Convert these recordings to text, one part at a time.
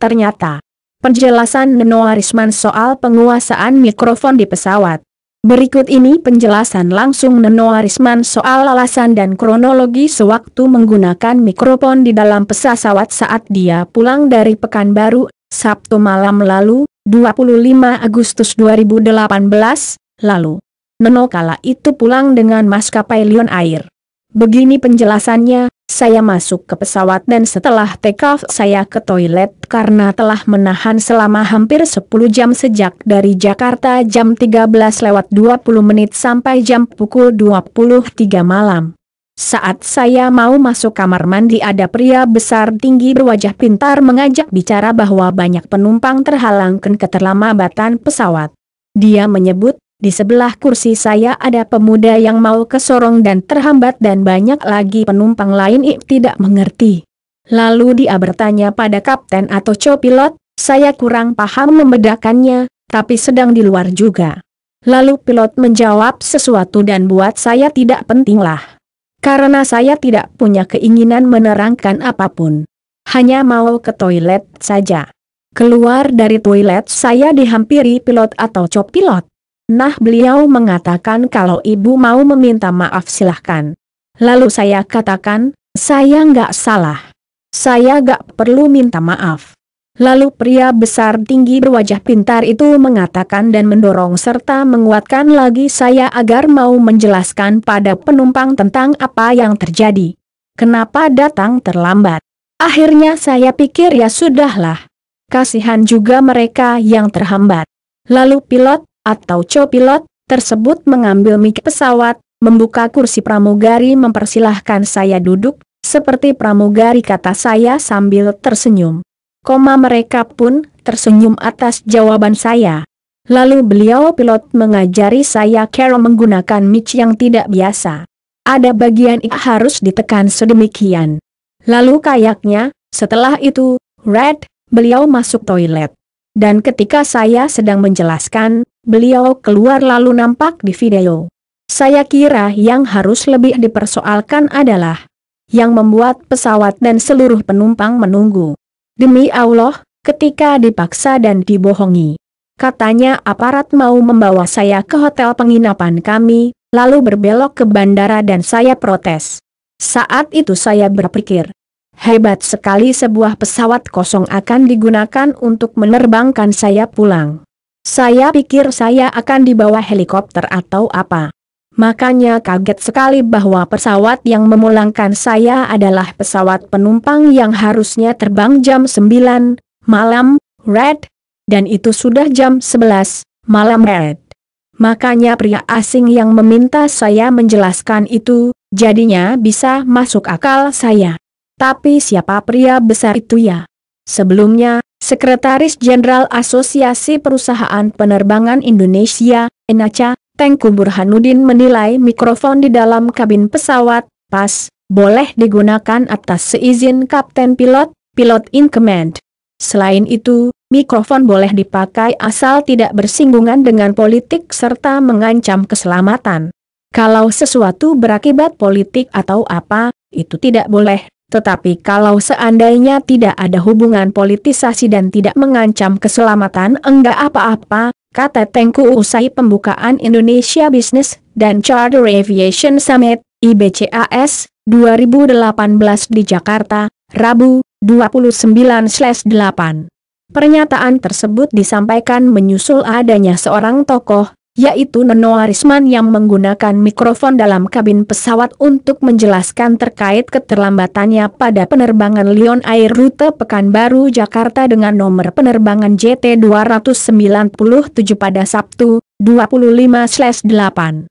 ternyata. Penjelasan Neno Arisman soal penguasaan mikrofon di pesawat. Berikut ini penjelasan langsung Neno Arisman soal alasan dan kronologi sewaktu menggunakan mikrofon di dalam pesawat saat dia pulang dari Pekanbaru, Sabtu malam lalu, 25 Agustus 2018, lalu. Neno kala itu pulang dengan maskapai Lion Air. Begini penjelasannya, saya masuk ke pesawat dan setelah take off saya ke toilet karena telah menahan selama hampir 10 jam sejak dari Jakarta jam 13 lewat 20 menit sampai jam pukul 23 malam. Saat saya mau masuk kamar mandi ada pria besar tinggi berwajah pintar mengajak bicara bahwa banyak penumpang terhalang keterlambatan pesawat. Dia menyebut, di sebelah kursi saya ada pemuda yang mau kesorong dan terhambat dan banyak lagi penumpang lain ik tidak mengerti. Lalu dia bertanya pada kapten atau copilot, saya kurang paham membedakannya, tapi sedang di luar juga. Lalu pilot menjawab sesuatu dan buat saya tidak pentinglah. Karena saya tidak punya keinginan menerangkan apapun. Hanya mau ke toilet saja. Keluar dari toilet saya dihampiri pilot atau copilot. Nah beliau mengatakan kalau ibu mau meminta maaf silahkan. Lalu saya katakan, saya nggak salah. Saya nggak perlu minta maaf. Lalu pria besar tinggi berwajah pintar itu mengatakan dan mendorong serta menguatkan lagi saya agar mau menjelaskan pada penumpang tentang apa yang terjadi. Kenapa datang terlambat? Akhirnya saya pikir ya sudahlah. Kasihan juga mereka yang terhambat. Lalu pilot, atau copilot, tersebut mengambil mic pesawat, membuka kursi pramugari mempersilahkan saya duduk, seperti pramugari kata saya sambil tersenyum. Koma mereka pun tersenyum atas jawaban saya. Lalu beliau pilot mengajari saya cara menggunakan mic yang tidak biasa. Ada bagian ik harus ditekan sedemikian. Lalu kayaknya, setelah itu, Red, beliau masuk toilet. Dan ketika saya sedang menjelaskan, beliau keluar lalu nampak di video. Saya kira yang harus lebih dipersoalkan adalah yang membuat pesawat dan seluruh penumpang menunggu. Demi Allah, ketika dipaksa dan dibohongi. Katanya aparat mau membawa saya ke hotel penginapan kami, lalu berbelok ke bandara dan saya protes. Saat itu saya berpikir, Hebat sekali sebuah pesawat kosong akan digunakan untuk menerbangkan saya pulang. Saya pikir saya akan dibawa helikopter atau apa. Makanya kaget sekali bahwa pesawat yang memulangkan saya adalah pesawat penumpang yang harusnya terbang jam 9 malam, Red, dan itu sudah jam 11 malam Red. Makanya pria asing yang meminta saya menjelaskan itu, jadinya bisa masuk akal saya. Tapi siapa pria besar itu ya? Sebelumnya, Sekretaris Jenderal Asosiasi Perusahaan Penerbangan Indonesia, Enaca, Tengku Burhanuddin menilai mikrofon di dalam kabin pesawat, pas, boleh digunakan atas seizin Kapten Pilot, Pilot in Command. Selain itu, mikrofon boleh dipakai asal tidak bersinggungan dengan politik serta mengancam keselamatan. Kalau sesuatu berakibat politik atau apa, itu tidak boleh tetapi kalau seandainya tidak ada hubungan politisasi dan tidak mengancam keselamatan enggak apa-apa, kata Tengku usai pembukaan Indonesia Business dan Charter Aviation Summit, IBCAS, 2018 di Jakarta, Rabu, 29-8. Pernyataan tersebut disampaikan menyusul adanya seorang tokoh, yaitu Neno Arisman yang menggunakan mikrofon dalam kabin pesawat untuk menjelaskan terkait keterlambatannya pada penerbangan Lion Air rute Pekanbaru Jakarta dengan nomor penerbangan JT 297 pada Sabtu, 25/8.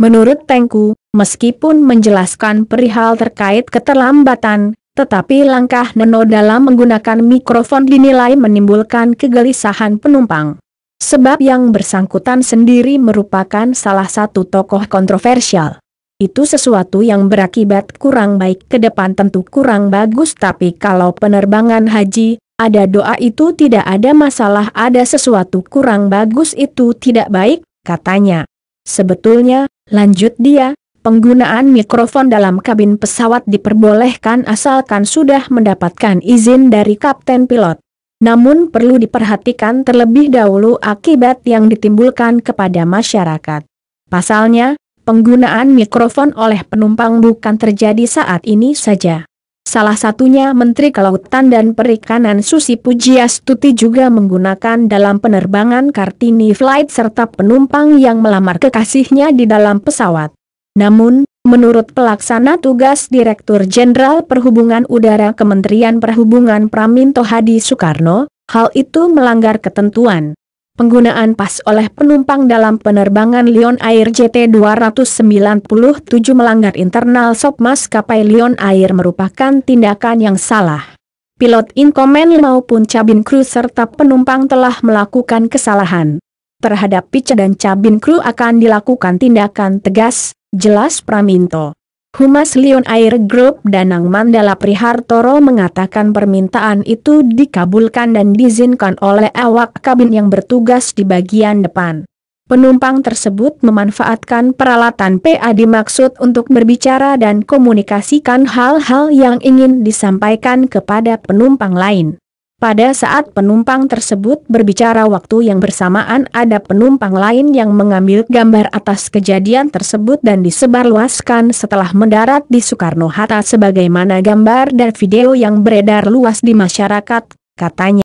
Menurut Tengku, meskipun menjelaskan perihal terkait keterlambatan, tetapi langkah Neno dalam menggunakan mikrofon dinilai menimbulkan kegelisahan penumpang. Sebab yang bersangkutan sendiri merupakan salah satu tokoh kontroversial. Itu sesuatu yang berakibat kurang baik ke depan tentu kurang bagus tapi kalau penerbangan haji, ada doa itu tidak ada masalah ada sesuatu kurang bagus itu tidak baik, katanya. Sebetulnya, lanjut dia, penggunaan mikrofon dalam kabin pesawat diperbolehkan asalkan sudah mendapatkan izin dari kapten pilot. Namun perlu diperhatikan terlebih dahulu akibat yang ditimbulkan kepada masyarakat. Pasalnya, penggunaan mikrofon oleh penumpang bukan terjadi saat ini saja. Salah satunya Menteri Kelautan dan Perikanan Susi Pujiastuti juga menggunakan dalam penerbangan Kartini Flight serta penumpang yang melamar kekasihnya di dalam pesawat. Namun, Menurut pelaksana tugas Direktur Jenderal Perhubungan Udara Kementerian Perhubungan Praminto Hadi Soekarno, hal itu melanggar ketentuan. Penggunaan pas oleh penumpang dalam penerbangan Lion Air JT297 melanggar internal sop maskapai Lion Air merupakan tindakan yang salah. Pilot inkomen maupun cabin kru serta penumpang telah melakukan kesalahan. Terhadap pica dan cabin kru akan dilakukan tindakan tegas, Jelas Praminto. Humas Lion Air Group Danang Mandala Prihartoro mengatakan permintaan itu dikabulkan dan diizinkan oleh awak kabin yang bertugas di bagian depan. Penumpang tersebut memanfaatkan peralatan PA dimaksud untuk berbicara dan komunikasikan hal-hal yang ingin disampaikan kepada penumpang lain. Pada saat penumpang tersebut berbicara waktu yang bersamaan ada penumpang lain yang mengambil gambar atas kejadian tersebut dan disebarluaskan setelah mendarat di Soekarno-Hatta sebagaimana gambar dan video yang beredar luas di masyarakat, katanya.